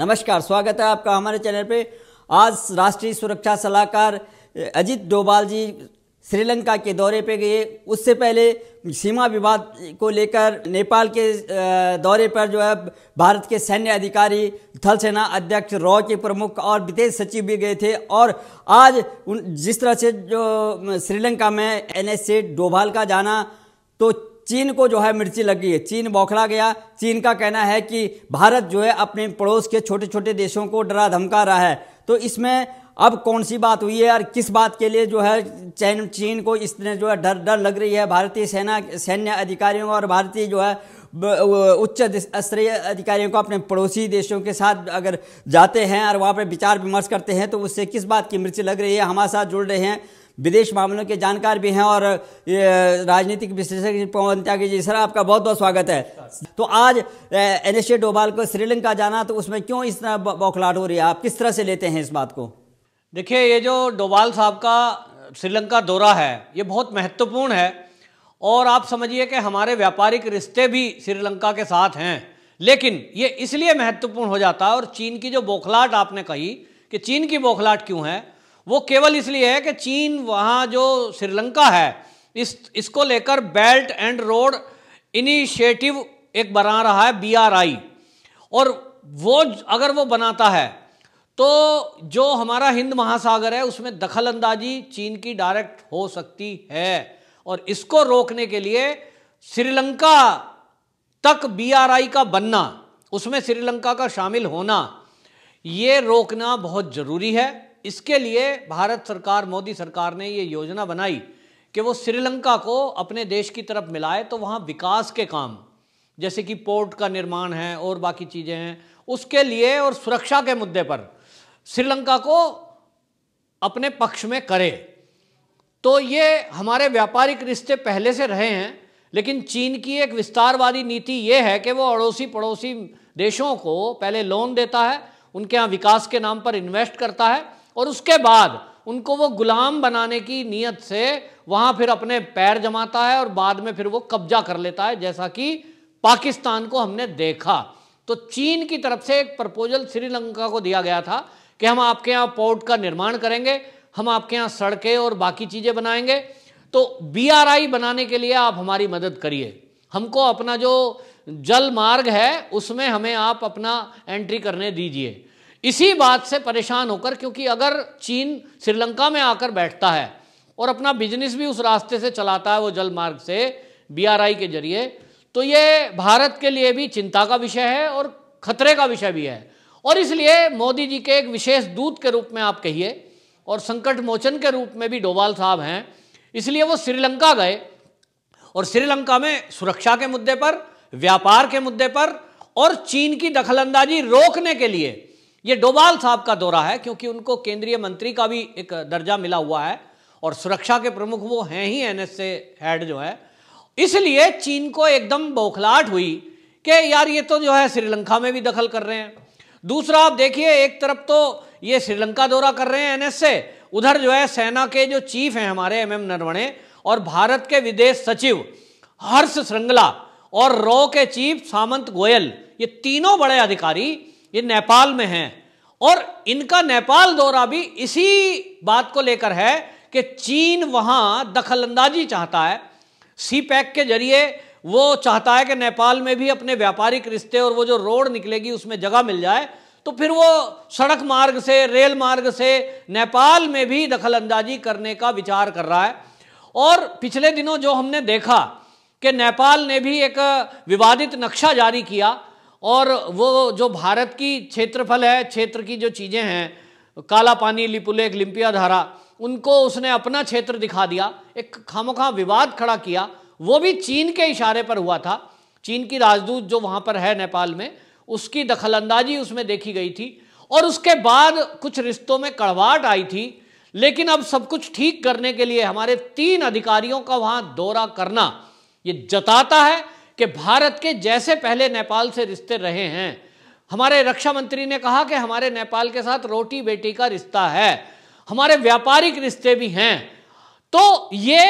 नमस्कार स्वागत है आपका हमारे चैनल पे आज राष्ट्रीय सुरक्षा सलाहकार अजीत डोभाल जी श्रीलंका के दौरे पे गए उससे पहले सीमा विवाद को लेकर नेपाल के दौरे पर जो है भारत के सैन्य अधिकारी थल सेना अध्यक्ष रॉ के प्रमुख और विदेश सचिव भी गए थे और आज उन जिस तरह से जो श्रीलंका में एन डोभाल का जाना तो चीन को जो है मिर्ची लगी है चीन बौखला गया चीन का कहना है कि भारत जो है अपने पड़ोस के छोटे छोटे देशों को डरा धमका रहा है तो इसमें अब कौन सी बात हुई है और किस बात के लिए जो है चैन चीन को इसने जो है डर डर लग रही है भारतीय सेना सैन्य अधिकारियों और भारतीय जो है उच्च स्तरीय अधिकारियों को अपने पड़ोसी देशों के साथ अगर जाते हैं और वहाँ पर विचार विमर्श करते हैं तो उससे किस बात की मिर्ची लग रही है हमारे साथ जुड़ रहे हैं विदेश मामलों के जानकार भी हैं और राजनीतिक विश्लेषक पवन त्यागी जी सर आपका बहुत बहुत स्वागत है तो आज एन एस डोभाल को श्रीलंका जाना तो उसमें क्यों इस तरह बौखलाट हो रही है आप किस तरह से लेते हैं इस बात को देखिए ये जो डोभाल साहब का श्रीलंका दौरा है ये बहुत महत्वपूर्ण है और आप समझिए कि हमारे व्यापारिक रिश्ते भी श्रीलंका के साथ हैं लेकिन ये इसलिए महत्वपूर्ण हो जाता है और चीन की जो बौखलाट आपने कही कि चीन की बौखलाट क्यों है वो केवल इसलिए है कि चीन वहाँ जो श्रीलंका है इस इसको लेकर बेल्ट एंड रोड इनिशिएटिव एक बना रहा है बीआरआई और वो अगर वो बनाता है तो जो हमारा हिंद महासागर है उसमें दखल अंदाजी चीन की डायरेक्ट हो सकती है और इसको रोकने के लिए श्रीलंका तक बीआरआई का बनना उसमें श्रीलंका का शामिल होना ये रोकना बहुत ज़रूरी है इसके लिए भारत सरकार मोदी सरकार ने ये योजना बनाई कि वो श्रीलंका को अपने देश की तरफ मिलाए तो वहाँ विकास के काम जैसे कि पोर्ट का निर्माण है और बाकी चीज़ें हैं उसके लिए और सुरक्षा के मुद्दे पर श्रीलंका को अपने पक्ष में करे तो ये हमारे व्यापारिक रिश्ते पहले से रहे हैं लेकिन चीन की एक विस्तारवादी नीति ये है कि वो अड़ोसी पड़ोसी देशों को पहले लोन देता है उनके यहाँ विकास के नाम पर इन्वेस्ट करता है और उसके बाद उनको वो गुलाम बनाने की नीयत से वहां फिर अपने पैर जमाता है और बाद में फिर वो कब्जा कर लेता है जैसा कि पाकिस्तान को हमने देखा तो चीन की तरफ से एक प्रपोजल श्रीलंका को दिया गया था कि हम आपके यहाँ पोर्ट का निर्माण करेंगे हम आपके यहाँ सड़कें और बाकी चीज़ें बनाएंगे तो बीआरआई बनाने के लिए आप हमारी मदद करिए हमको अपना जो जल मार्ग है उसमें हमें आप अपना एंट्री करने दीजिए इसी बात से परेशान होकर क्योंकि अगर चीन श्रीलंका में आकर बैठता है और अपना बिजनेस भी उस रास्ते से चलाता है वो जल मार्ग से बीआरआई के जरिए तो ये भारत के लिए भी चिंता का विषय है और खतरे का विषय भी है और इसलिए मोदी जी के एक विशेष दूत के रूप में आप कहिए और संकट मोचन के रूप में भी डोवाल साहब हैं इसलिए वो श्रीलंका गए और श्रीलंका में सुरक्षा के मुद्दे पर व्यापार के मुद्दे पर और चीन की दखलंदाजी रोकने के लिए ये डोभाल साहब का दौरा है क्योंकि उनको केंद्रीय मंत्री का भी एक दर्जा मिला हुआ है और सुरक्षा के प्रमुख वो हैं ही एनएसए हेड जो है इसलिए चीन को एकदम बौखलाहट हुई कि यार ये तो जो है श्रीलंका में भी दखल कर रहे हैं दूसरा आप देखिए एक तरफ तो ये श्रीलंका दौरा कर रहे हैं एनएसए उधर जो है सेना के जो चीफ हैं हमारे एम एम नरवणे और भारत के विदेश सचिव हर्ष श्रृंगला और रॉ के चीफ सामंत गोयल ये तीनों बड़े अधिकारी ये नेपाल में हैं और इनका नेपाल दौरा भी इसी बात को लेकर है कि चीन वहाँ दखल अंदाजी चाहता है सी पैक के जरिए वो चाहता है कि नेपाल में भी अपने व्यापारिक रिश्ते और वो जो रोड निकलेगी उसमें जगह मिल जाए तो फिर वो सड़क मार्ग से रेल मार्ग से नेपाल में भी दखल अंदाजी करने का विचार कर रहा है और पिछले दिनों जो हमने देखा कि नेपाल ने भी एक विवादित नक्शा जारी किया और वो जो भारत की क्षेत्रफल है क्षेत्र की जो चीज़ें हैं काला पानी लिपुलेख लिम्पिया धारा उनको उसने अपना क्षेत्र दिखा दिया एक खामोखा विवाद खड़ा किया वो भी चीन के इशारे पर हुआ था चीन की राजदूत जो वहाँ पर है नेपाल में उसकी दखलंदाजी उसमें देखी गई थी और उसके बाद कुछ रिश्तों में कड़वाट आई थी लेकिन अब सब कुछ ठीक करने के लिए हमारे तीन अधिकारियों का वहाँ दौरा करना ये जताता है कि भारत के जैसे पहले नेपाल से रिश्ते रहे हैं हमारे रक्षा मंत्री ने कहा कि हमारे नेपाल के साथ रोटी बेटी का रिश्ता है हमारे व्यापारिक रिश्ते भी हैं तो ये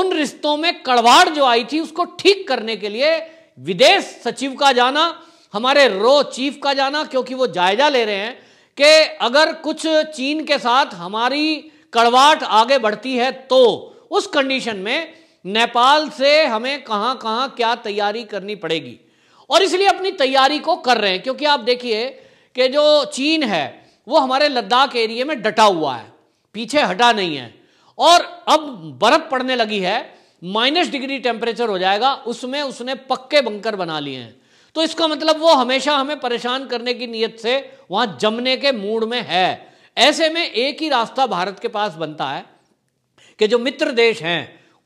उन रिश्तों में कड़वाड़ जो आई थी उसको ठीक करने के लिए विदेश सचिव का जाना हमारे रो चीफ का जाना क्योंकि वो जायजा ले रहे हैं कि अगर कुछ चीन के साथ हमारी कड़वाट आगे बढ़ती है तो उस कंडीशन में नेपाल से हमें कहां कहां क्या तैयारी करनी पड़ेगी और इसलिए अपनी तैयारी को कर रहे हैं क्योंकि आप देखिए कि जो चीन है वो हमारे लद्दाख एरिए में डटा हुआ है पीछे हटा नहीं है और अब बर्फ पड़ने लगी है माइनस डिग्री टेम्परेचर हो जाएगा उसमें उसने पक्के बंकर बना लिए हैं तो इसका मतलब वो हमेशा हमें परेशान करने की नीयत से वहां जमने के मूड में है ऐसे में एक ही रास्ता भारत के पास बनता है कि जो मित्र देश हैं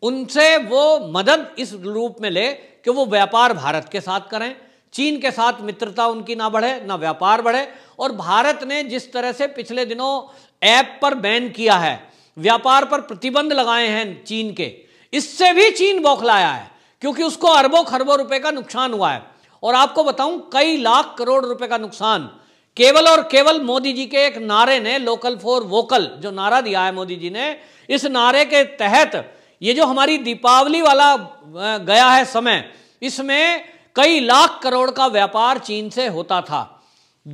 उनसे वो मदद इस रूप में ले कि वो व्यापार भारत के साथ करें चीन के साथ मित्रता उनकी ना बढ़े ना व्यापार बढ़े और भारत ने जिस तरह से पिछले दिनों ऐप पर बैन किया है व्यापार पर प्रतिबंध लगाए हैं चीन के इससे भी चीन बौखलाया है क्योंकि उसको अरबों खरबों रुपए का नुकसान हुआ है और आपको बताऊं कई लाख करोड़ रुपए का नुकसान केवल और केवल मोदी जी के एक नारे ने लोकल फॉर वोकल जो नारा दिया है मोदी जी ने इस नारे के तहत ये जो हमारी दीपावली वाला गया है समय इसमें कई लाख करोड़ का व्यापार चीन से होता था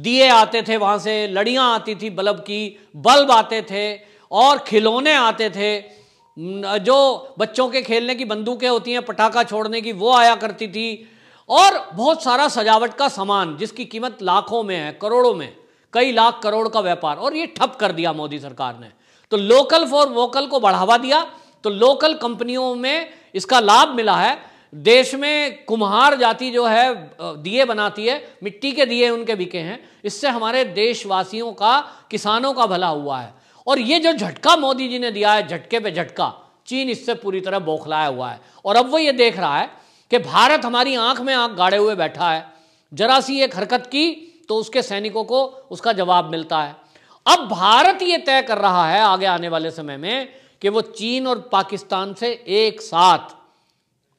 दिए आते थे वहां से लड़ियां आती थी बल्ब की बल्ब आते थे और खिलौने आते थे जो बच्चों के खेलने की बंदूकें होती हैं पटाखा छोड़ने की वो आया करती थी और बहुत सारा सजावट का सामान जिसकी कीमत लाखों में है करोड़ों में कई लाख करोड़ का व्यापार और ये ठप कर दिया मोदी सरकार ने तो लोकल फॉर वोकल को बढ़ावा दिया तो लोकल कंपनियों में इसका लाभ मिला है देश में कुम्हार जाति जो है दिए बनाती है मिट्टी के दिए उनके बिके हैं इससे हमारे देशवासियों का किसानों का भला हुआ है और ये जो झटका मोदी जी ने दिया है झटके पे झटका चीन इससे पूरी तरह बौखलाया हुआ है और अब वो ये देख रहा है कि भारत हमारी आंख में आंख गाड़े हुए बैठा है जरा सी एक हरकत की तो उसके सैनिकों को उसका जवाब मिलता है अब भारत ये तय कर रहा है आगे आने वाले समय में कि वो चीन और पाकिस्तान से एक साथ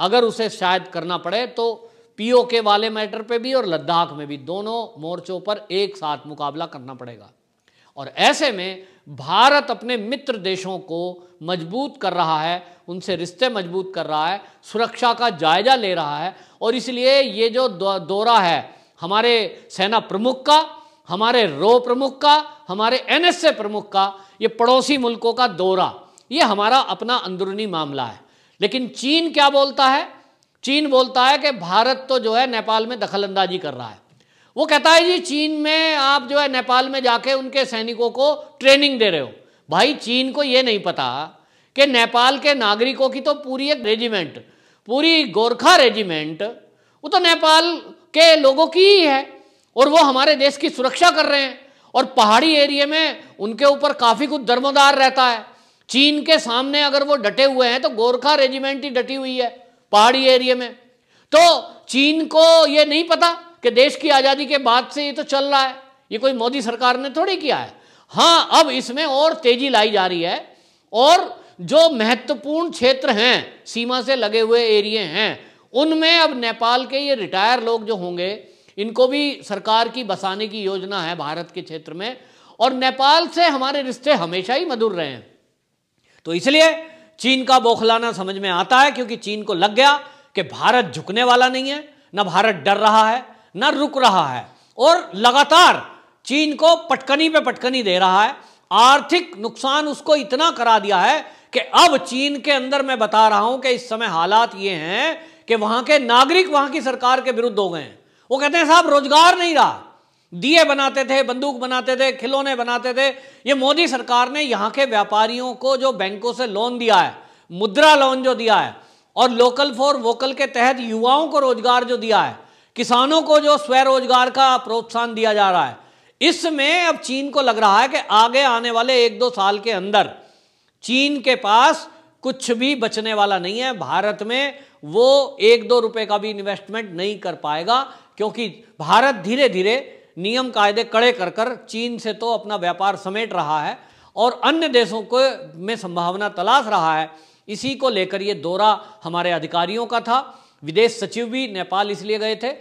अगर उसे शायद करना पड़े तो पीओके वाले मैटर पे भी और लद्दाख में भी दोनों मोर्चों पर एक साथ मुकाबला करना पड़ेगा और ऐसे में भारत अपने मित्र देशों को मजबूत कर रहा है उनसे रिश्ते मजबूत कर रहा है सुरक्षा का जायजा ले रहा है और इसलिए ये जो दौरा है हमारे सेना प्रमुख का हमारे रो प्रमुख का हमारे एनएसए प्रमुख का ये पड़ोसी मुल्कों का दौरा ये हमारा अपना अंदरूनी मामला है लेकिन चीन क्या बोलता है चीन बोलता है कि भारत तो जो है नेपाल में दखल अंदाजी कर रहा है वो कहता है जी चीन में आप जो है नेपाल में जाके उनके सैनिकों को ट्रेनिंग दे रहे हो भाई चीन को ये नहीं पता कि नेपाल के नागरिकों की तो पूरी एक रेजिमेंट पूरी गोरखा रेजिमेंट वो तो नेपाल के लोगों की ही है और वो हमारे देश की सुरक्षा कर रहे हैं और पहाड़ी एरिए में उनके ऊपर काफ़ी कुछ दर्मोदार रहता है चीन के सामने अगर वो डटे हुए हैं तो गोरखा रेजिमेंट ही डटी हुई है पहाड़ी एरिया में तो चीन को ये नहीं पता कि देश की आज़ादी के बाद से ये तो चल रहा है ये कोई मोदी सरकार ने थोड़ी किया है हाँ अब इसमें और तेजी लाई जा रही है और जो महत्वपूर्ण क्षेत्र हैं सीमा से लगे हुए एरिए हैं उनमें अब नेपाल के ये रिटायर लोग जो होंगे इनको भी सरकार की बसाने की योजना है भारत के क्षेत्र में और नेपाल से हमारे रिश्ते हमेशा ही मधुर रहे हैं तो इसलिए चीन का बौखलाना समझ में आता है क्योंकि चीन को लग गया कि भारत झुकने वाला नहीं है ना भारत डर रहा है ना रुक रहा है और लगातार चीन को पटकनी पे पटकनी दे रहा है आर्थिक नुकसान उसको इतना करा दिया है कि अब चीन के अंदर मैं बता रहा हूं कि इस समय हालात ये हैं कि वहां के नागरिक वहां की सरकार के विरुद्ध हो गए हैं वो कहते हैं साहब रोजगार नहीं रहा दिए बनाते थे बंदूक बनाते थे खिलौने बनाते थे ये मोदी सरकार ने यहाँ के व्यापारियों को जो बैंकों से लोन दिया है मुद्रा लोन जो दिया है और लोकल फॉर वोकल के तहत युवाओं को रोजगार जो दिया है किसानों को जो स्वरोजगार का प्रोत्साहन दिया जा रहा है इसमें अब चीन को लग रहा है कि आगे आने वाले एक दो साल के अंदर चीन के पास कुछ भी बचने वाला नहीं है भारत में वो एक दो रुपए का भी इन्वेस्टमेंट नहीं कर पाएगा क्योंकि भारत धीरे धीरे नियम कायदे कड़े कर कर चीन से तो अपना व्यापार समेट रहा है और अन्य देशों को में संभावना तलाश रहा है इसी को लेकर ये दौरा हमारे अधिकारियों का था विदेश सचिव भी नेपाल इसलिए गए थे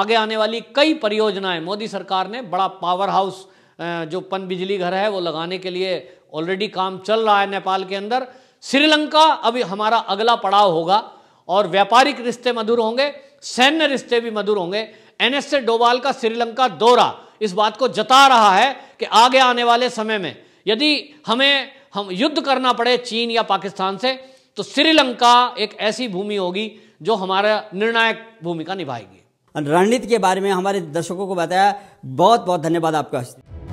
आगे आने वाली कई परियोजनाएं मोदी सरकार ने बड़ा पावर हाउस जो पन बिजली घर है वो लगाने के लिए ऑलरेडी काम चल रहा है नेपाल के अंदर श्रीलंका अभी हमारा अगला पड़ाव होगा और व्यापारिक रिश्ते मधुर होंगे सैन्य रिश्ते भी मधुर होंगे एनएस से डोवाल का श्रीलंका दौरा इस बात को जता रहा है कि आगे आने वाले समय में यदि हमें हम युद्ध करना पड़े चीन या पाकिस्तान से तो श्रीलंका एक ऐसी भूमि होगी जो हमारा निर्णायक भूमिका निभाएगी रणनीति के बारे में हमारे दर्शकों को बताया बहुत बहुत धन्यवाद आपका